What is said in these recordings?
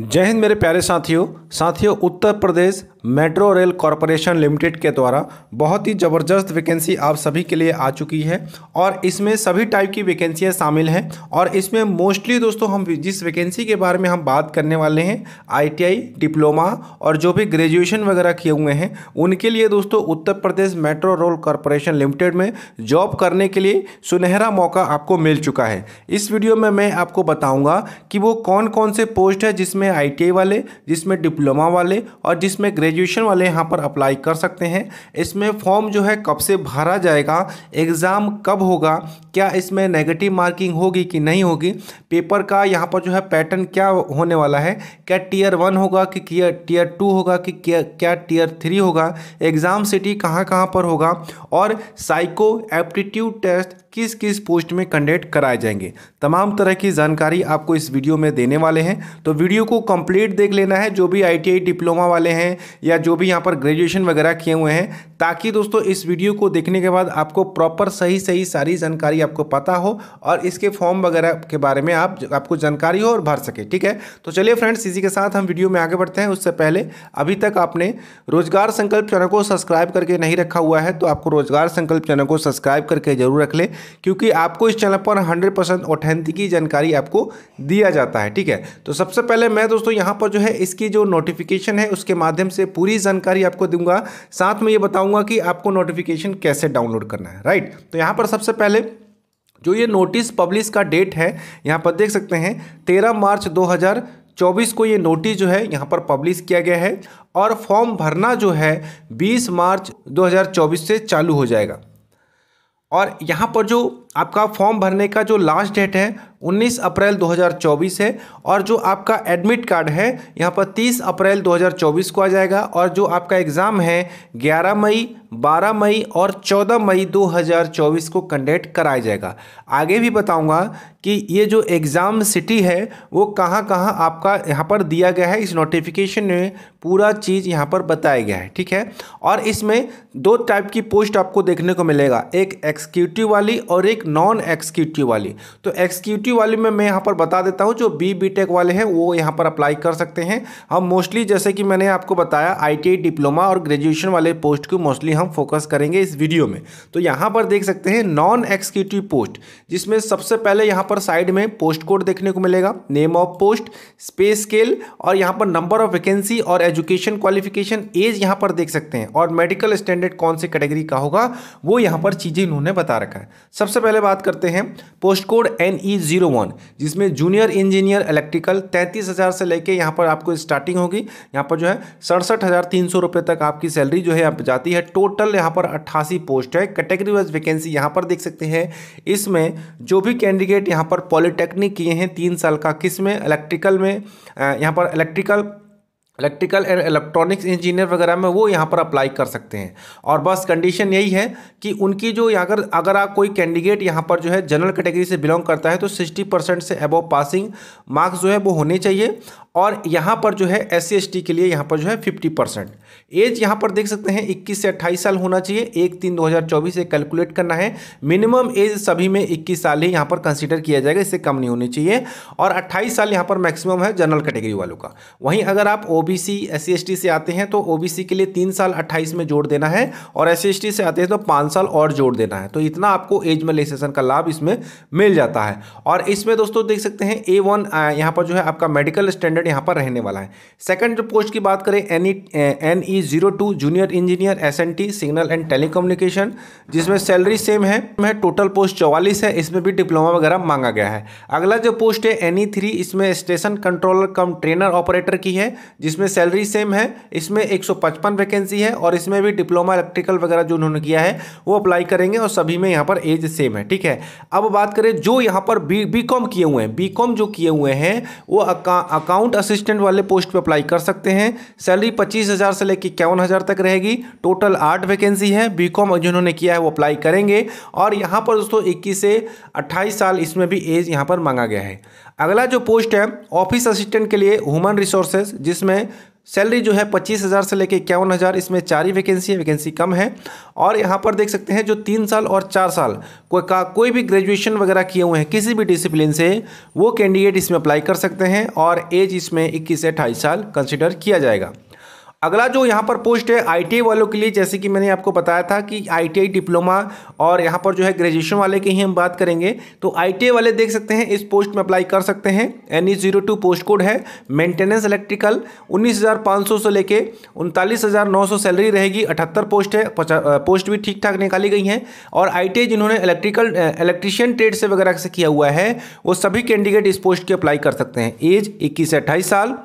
जय हिंद मेरे प्यारे साथियों साथियों Uttar Pradesh metro rail corporation limited के द्वारा बहुत ही ज़बरदस्त वैकेंसी आप सभी के लिए आ चुकी है और इसमें सभी टाइप की वैकेंसियाँ शामिल हैं और इसमें मोस्टली दोस्तों हम जिस वैकेंसी के बारे में हम बात करने वाले हैं आईटीआई डिप्लोमा और जो भी ग्रेजुएशन वगैरह किए हुए हैं उनके लिए दोस्तों Uttar Pradesh metro rail corporation limited में जॉब करने के लिए सुनहरा मौका आपको मिल चुका है इस वीडियो में मैं आपको बताऊँगा कि वो कौन कौन से पोस्ट है जिसमें आई वाले जिसमें डिप्लोमा वाले और जिसमें ग्रेजुएशन वाले यहाँ पर अप्लाई कर सकते हैं इसमें फॉर्म जो है कब से भरा जाएगा एग्ज़ाम कब होगा क्या इसमें नेगेटिव मार्किंग होगी कि नहीं होगी पेपर का यहाँ पर जो है पैटर्न क्या होने वाला है क्या टीयर वन होगा कि टीयर टू होगा कि क्या टीयर थ्री होगा एग्ज़ाम सिटी कहाँ कहाँ पर होगा और साइको एप्टीट्यूड टेस्ट किस किस पोस्ट में कंडक्ट कराए जाएंगे तमाम तरह की जानकारी आपको इस वीडियो में देने वाले हैं तो वीडियो को कंप्लीट देख लेना है जो भी आईटीआई डिप्लोमा वाले हैं या जो भी यहाँ पर ग्रेजुएशन वगैरह किए हुए हैं ताकि दोस्तों इस वीडियो को देखने के बाद आपको प्रॉपर सही सही सारी जानकारी आपको पता हो और इसके फॉर्म वगैरह के बारे में आप आपको जानकारी हो और भर सके ठीक है तो चलिए फ्रेंड्स इसी के साथ हम वीडियो में आगे बढ़ते हैं उससे पहले अभी तक आपने रोजगार संकल्प चैनल को सब्सक्राइब करके नहीं रखा हुआ है तो आपको रोजगार संकल्प चैनल को सब्सक्राइब करके जरूर रख लें क्योंकि आपको इस चैनल पर हंड्रेड परसेंट ऑथेंटिक जानकारी आपको दिया जाता है ठीक है तो सबसे पहले मैं दोस्तों यहाँ पर जो है इसकी जो नोटिफिकेशन है उसके माध्यम से पूरी जानकारी आपको दूंगा साथ में ये बताऊँगा कि आपको नोटिफिकेशन कैसे डाउनलोड करना है राइट तो यहाँ पर सबसे पहले जो ये नोटिस पब्लिश का डेट है यहाँ पर देख सकते हैं तेरह मार्च दो 2024 को ये नोटिस जो है यहाँ पर पब्लिश किया गया है और फॉर्म भरना जो है 20 मार्च 2024 से चालू हो जाएगा और यहाँ पर जो आपका फॉर्म भरने का जो लास्ट डेट है 19 अप्रैल 2024 है और जो आपका एडमिट कार्ड है यहाँ पर 30 अप्रैल 2024 को आ जाएगा और जो आपका एग्ज़ाम है 11 मई 12 मई और 14 मई 2024 को कंडक्ट कराया जाएगा आगे भी बताऊंगा कि ये जो एग्ज़ाम सिटी है वो कहाँ कहाँ आपका यहाँ पर दिया गया है इस नोटिफिकेशन में पूरा चीज़ यहाँ पर बताया गया है ठीक है और इसमें दो टाइप की पोस्ट आपको देखने को मिलेगा एक एक्सिक्यूटिव वाली और एक नॉन एक्सक्यूटिव वाली तो एक्सक्यूटिव वाली में मैं यहाँ पर बता देता हूँ जो बी बी टेक वाले हैं वो यहाँ पर अप्लाई कर सकते हैं हम मोस्टली जैसे कि मैंने आपको बताया आई डिप्लोमा और ग्रेजुएशन वाले पोस्ट को मोस्टली हम फोकस करेंगे इस वीडियो में तो यहाँ पर देख सकते हैं नॉन एक्सक्यूटिव पोस्ट जिसमें सबसे पहले यहाँ पर साइड में पोस्ट कोड देखने को मिलेगा name of post space scale और यहाँ पर नंबर ऑफ वैकेंसी और एजुकेशन क्वालिफिकेशन एज यहाँ पर देख सकते हैं और मेडिकल स्टैंडर्ड कौन से कैटेगरी का होगा वो यहाँ पर चीज़ें इन्होंने बता रखा है सबसे पहले पहले बात करते हैं post code N E zero one जिसमें जूनियर इंजीनियर इलेक्ट्रिकल तैंतीस हज़ार से लेके यहाँ पर आपको स्टार्टिंग होगी यहाँ पर जो है सड़सठ हज़ार तीन सौ रुपये तक आपकी सैलरी जो है यहाँ पर जाती है टोटल यहाँ पर अट्ठासी पोस्ट है कैटेगरी वाइज वैकेंसी यहाँ पर देख सकते हैं इसमें जो भी कैंडिडेट यहाँ पर पॉलिटेक्निक किए हैं तीन साल का किस में इलेक्ट्रिकल में यहाँ पर electrical electrical and electronics engineer वगैरह में वो यहाँ पर अप्लाई कर सकते हैं और बस कंडीशन यही है कि उनकी जो अगर अगर आप कोई कैंडिडेट यहाँ पर जो है जनरल कैटेगरी से बिलोंग करता है तो 60 परसेंट से अबव पासिंग मार्क्स जो है वो होने चाहिए और यहाँ पर जो है एस सी के लिए यहाँ पर जो है फिफ्टी परसेंट एज यहाँ पर देख सकते हैं इक्कीस से अट्ठाईस साल होना चाहिए एक तीन दो हज़ार चौबीस से कैलकुलेट करना है मिनिमम एज सभी में इक्कीस साल ही यहाँ पर कंसिडर किया जाएगा इससे कम नहीं होनी चाहिए और अट्ठाईस साल यहाँ पर मैक्सिमम है जनरल कैटेगरी वालों का वहीं अगर आप ओ ओबीसी एससी से आते हैं तो ओबीसी के लिए तीन साल अट्ठाईस में जोड़ देना है और एससी एसटी से आते हैं तो पाँच साल और जोड़ देना है तो इतना आपको एज मलेसेशन का लाभ इसमें मिल जाता है और इसमें दोस्तों देख सकते हैं ए वन यहाँ पर जो है आपका मेडिकल स्टैंडर्ड यहाँ पर रहने वाला है सेकेंड जो पोस्ट की बात करें N E N E zero two junior engineer S N T signal and telecommunication जिसमें सैलरी सेम है टोटल पोस्ट चौवालीस है इसमें भी डिप्लोमा वगैरह मांगा गया है अगला जो पोस्ट है एन ई थ्री इसमें station controller cum trainer operator की है जिस जिसमें सैलरी सेम है इसमें 155 वैकेंसी है और इसमें भी डिप्लोमा इलेक्ट्रिकल वगैरह जो उन्होंने किया है वो अप्लाई करेंगे और सभी में यहाँ पर एज सेम है ठीक है अब बात करें जो यहाँ पर बी बी किए हुए हैं बी जो किए हुए हैं वो अकाउंट असिस्टेंट वाले पोस्ट पर अप्लाई कर सकते हैं सैलरी पच्चीस हज़ार से लेकर इक्यावन हज़ार तक रहेगी टोटल आठ वैकेंसी है बी जिन्होंने किया है वो अप्लाई करेंगे और यहाँ पर दोस्तों इक्कीस से अट्ठाईस साल इसमें भी एज यहाँ पर मांगा गया है अगला जो पोस्ट है ऑफिस असिस्टेंट के लिए ह्यूमन रिसोर्सेज जिसमें है सैलरी जो है पच्चीस हज़ार से लेकर इक्यावन हज़ार इसमें चार ही वैकेंसी है वैकेंसी कम है और यहाँ पर देख सकते हैं जो तीन साल और चार साल कोई का कोई भी ग्रेजुएशन वगैरह किए हुए हैं किसी भी डिसिप्लिन से वो कैंडिडेट इसमें अप्लाई कर सकते हैं और एज इसमें इक्कीस से अट्ठाईस साल कंसिडर किया जाएगा अगला जो यहाँ पर पोस्ट है आईटीआई वालों के लिए जैसे कि मैंने आपको बताया था कि आईटीआई डिप्लोमा और यहाँ पर जो है ग्रेजुएशन वाले की ही हम बात करेंगे तो आईटीआई वाले देख सकते हैं इस पोस्ट में अप्लाई कर सकते हैं N E zero two post code है मेंटेनेंस इलेक्ट्रिकल उन्नीस हज़ार पाँच सौ से लेके उनतालीस हज़ार नौ सौ सैलरी रहेगी अठहत्तर पोस्ट है पोस्ट भी ठीक ठाक निकाली गई हैं और आई जिन्होंने इलेक्ट्रिकल इलेक्ट्रिशियन ट्रेड से वगैरह से किया हुआ है वो सभी कैंडिडेट इस पोस्ट के अप्लाई कर सकते हैं एज इक्कीस से अट्ठाईस साल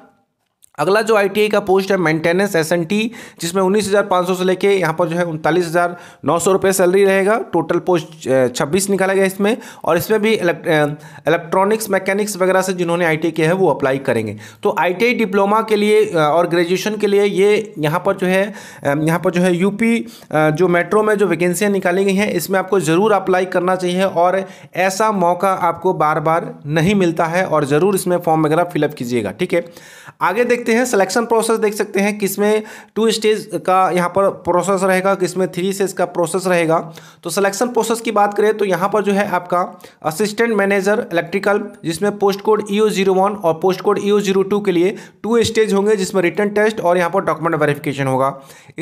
अगला जो आई का पोस्ट है मेंटेनेंस एस एन टी जिसमें उन्नीस हज़ार पाँच सौ से लेके यहाँ पर जो है उनतालीस हज़ार नौ सौ रुपये सैलरी रहेगा टोटल पोस्ट छब्बीस निकाला गया इसमें और इसमें भी इलेक्ट्रॉनिक्स मैकेनिक्स वगैरह से जिन्होंने आई किया है वो अप्लाई करेंगे तो आई डिप्लोमा के लिए और ग्रेजुएशन के लिए ये यहाँ पर जो है यहाँ पर जो है यूपी जो मेट्रो में जो वैकेंसियाँ निकाली गई हैं इसमें आपको ज़रूर अप्लाई करना चाहिए और ऐसा मौका आपको बार बार नहीं मिलता है और ज़रूर इसमें फॉर्म वगैरह फिलअप कीजिएगा ठीक है आगे देखते लेते हैं सिलेक्शन प्रोसेस देख सकते हैं किसमें टू स्टेज का यहाँ पर प्रोसेस रहेगा किसमें थ्री स्टेज का प्रोसेस रहेगा तो सिलेक्शन प्रोसेस की बात करें तो यहाँ पर जो है आपका असिस्टेंट मैनेजर इलेक्ट्रिकल जिसमें पोस्ट कोड ई और पोस्ट कोड ई के लिए टू स्टेज होंगे जिसमें रिटर्न टेस्ट और यहाँ पर डॉक्यूमेंट वेरिफिकेशन होगा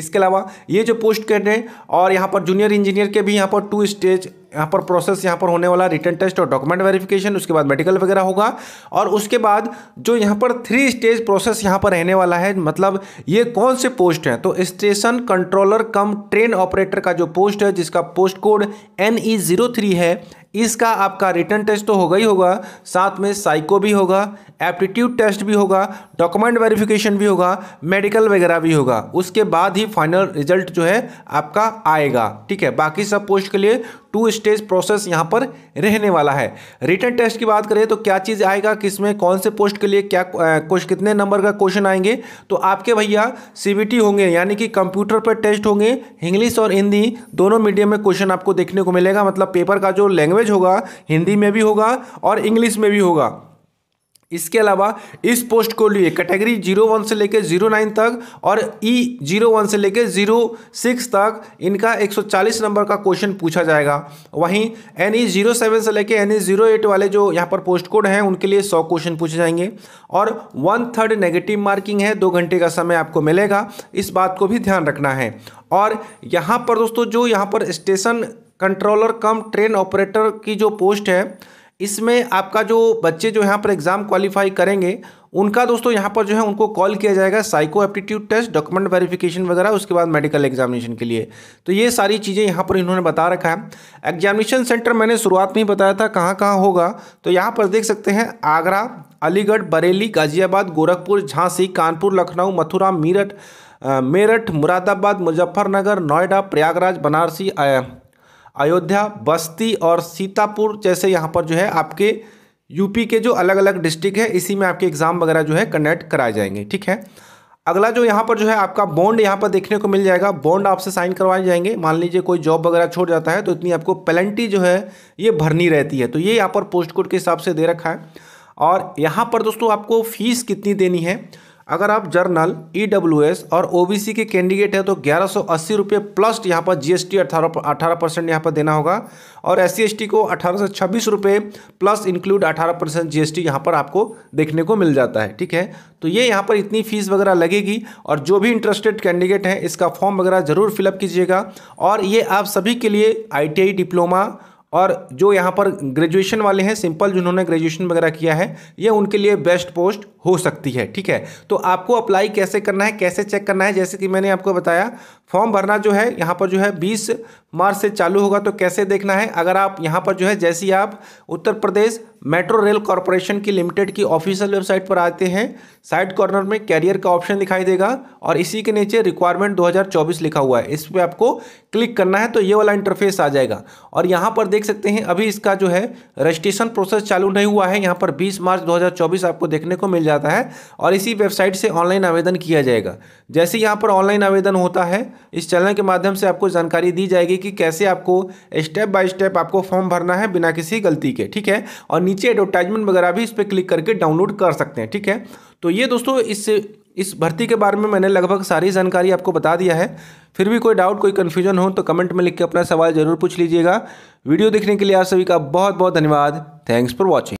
इसके अलावा ये जो पोस्ट कर रहे हैं और यहाँ पर जूनियर इंजीनियर के भी यहाँ पर टू स्टेज यहाँ पर प्रोसेस यहाँ पर होने वाला रिटर्न टेस्ट और डॉक्यूमेंट वेरिफिकेशन उसके बाद मेडिकल वगैरह होगा और उसके बाद जो यहाँ पर थ्री स्टेज प्रोसेस यहाँ पर रहने वाला है मतलब ये कौन से पोस्ट हैं तो station controller cum train operator का जो पोस्ट है जिसका post code N E zero three है इसका आपका रिटर्न टेस्ट तो होगा ही होगा साथ में साइको भी होगा एप्टीट्यूड टेस्ट भी होगा डॉक्यूमेंट वेरिफिकेशन भी होगा मेडिकल वगैरह भी होगा उसके बाद ही फाइनल रिजल्ट जो है आपका आएगा ठीक है बाकी सब पोस्ट के लिए टू स्टेज प्रोसेस यहाँ पर रहने वाला है रिटर्न टेस्ट की बात करें तो क्या चीज़ आएगा किसमें कौन से पोस्ट के लिए क्या कुछ कितने नंबर का क्वेश्चन आएंगे तो आपके भैया सी होंगे यानी कि कंप्यूटर पर टेस्ट होंगे इंग्लिश और हिंदी दोनों मीडियम में क्वेश्चन आपको देखने को मिलेगा मतलब पेपर का जो लैंग्वेज लैंग्वेज होगा हिंदी में भी होगा और इंग्लिश में भी होगा इसके अलावा इस पोस्ट को लिए कैटेगरी जीरो वन से लेकर जीरो नाइन तक और ई जीरो वन से लेकर जीरो सिक्स तक इनका एक सौ चालीस नंबर का क्वेश्चन पूछा जाएगा वहीं एन ई जीरो सेवन से लेकर एन ई जीरो एट वाले जो यहां पर पोस्ट कोड हैं उनके लिए सौ क्वेश्चन पूछे जाएंगे और वन थर्ड नेगेटिव मार्किंग है दो घंटे का समय आपको मिलेगा इस बात को भी ध्यान रखना है और यहाँ पर दोस्तों जो यहाँ पर station controller cum train operator की जो पोस्ट है इसमें आपका जो बच्चे जो यहाँ पर एग्ज़ाम क्वालिफाई करेंगे उनका दोस्तों यहाँ पर जो है उनको कॉल किया जाएगा psycho aptitude test document verification वगैरह उसके बाद मेडिकल एग्जामिनेशन के लिए तो ये सारी चीज़ें यहाँ पर इन्होंने बता रखा है एग्जामिनेशन सेंटर मैंने शुरुआत में ही बताया था कहाँ कहाँ होगा तो यहाँ पर देख सकते हैं आगरा अलीगढ़ बरेली गाजियाबाद गोरखपुर झांसी कानपुर लखनऊ मथुरा मीरठ मेरठ मुरादाबाद मुजफ्फरनगर नोएडा प्रयागराज बनारसी अयोध्या बस्ती और सीतापुर जैसे यहाँ पर जो है आपके यूपी के जो अलग अलग डिस्ट्रिक्ट है इसी में आपके एग्ज़ाम वगैरह जो है कंडक्ट कराए जाएंगे ठीक है अगला जो यहाँ पर जो है आपका बॉन्ड यहाँ पर देखने को मिल जाएगा बॉन्ड आपसे साइन करवाए जाएंगे मान लीजिए कोई जॉब वगैरह छोड़ जाता है तो इतनी आपको पेलेंटी जो है ये भरनी रहती है तो ये यहाँ पर पोस्ट कोड के हिसाब से दे रखा है और यहाँ पर दोस्तों आपको फीस कितनी देनी है अगर आप जर्नल ई e और ओ के कैंडिडेट हैं तो ग्यारह सौ प्लस यहाँ पर जीएसटी 18 अठारह परसेंट यहाँ पर देना होगा और एस सी को अठारह सौ छब्बीस रुपये प्लस इंक्लूड अठारह परसेंट जी एस पर आपको देखने को मिल जाता है ठीक है तो ये यहाँ पर इतनी फीस वगैरह लगेगी और जो भी इंटरेस्टेड कैंडिडेट हैं इसका फॉर्म वगैरह ज़रूर फिलअप कीजिएगा और ये आप सभी के लिए आई डिप्लोमा और जो यहाँ पर ग्रेजुएशन वाले हैं सिंपल जिन्होंने ग्रेजुएशन वगैरह किया है ये उनके लिए बेस्ट पोस्ट हो सकती है ठीक है तो आपको अप्लाई कैसे करना है कैसे चेक करना है जैसे कि मैंने आपको बताया फॉर्म भरना जो है यहाँ पर जो है बीस मार्च से चालू होगा तो कैसे देखना है अगर आप यहाँ पर जो है जैसे ही आप Uttar Pradesh metro rail corporation की लिमिटेड की ऑफिशियल वेबसाइट पर आते हैं साइड कॉर्नर में कैरियर का ऑप्शन दिखाई देगा और इसी के नीचे रिक्वायरमेंट 2024 लिखा हुआ है इस पर आपको क्लिक करना है तो ये वाला इंटरफेस आ जाएगा और यहाँ पर देख सकते हैं अभी इसका जो है रजिस्ट्रेशन प्रोसेस चालू नहीं हुआ है यहाँ पर बीस मार्च दो आपको देखने को मिल जाता है और इसी वेबसाइट से ऑनलाइन आवेदन किया जाएगा जैसे यहाँ पर ऑनलाइन आवेदन होता है इस चैनल के माध्यम से आपको जानकारी दी जाएगी कि कैसे आपको स्टेप बाय स्टेप आपको फॉर्म भरना है बिना किसी गलती के ठीक है और नीचे एडवर्टाइजमेंट वगैरह भी इस पर क्लिक करके डाउनलोड कर सकते हैं ठीक है तो ये दोस्तों इस इस भर्ती के बारे में मैंने लगभग सारी जानकारी आपको बता दिया है फिर भी कोई डाउट कोई कन्फ्यूजन हो तो कमेंट में लिख के अपना सवाल जरूर पूछ लीजिएगा वीडियो देखने के लिए आप सभी का बहुत बहुत धन्यवाद थैंक्स फॉर वॉचिंग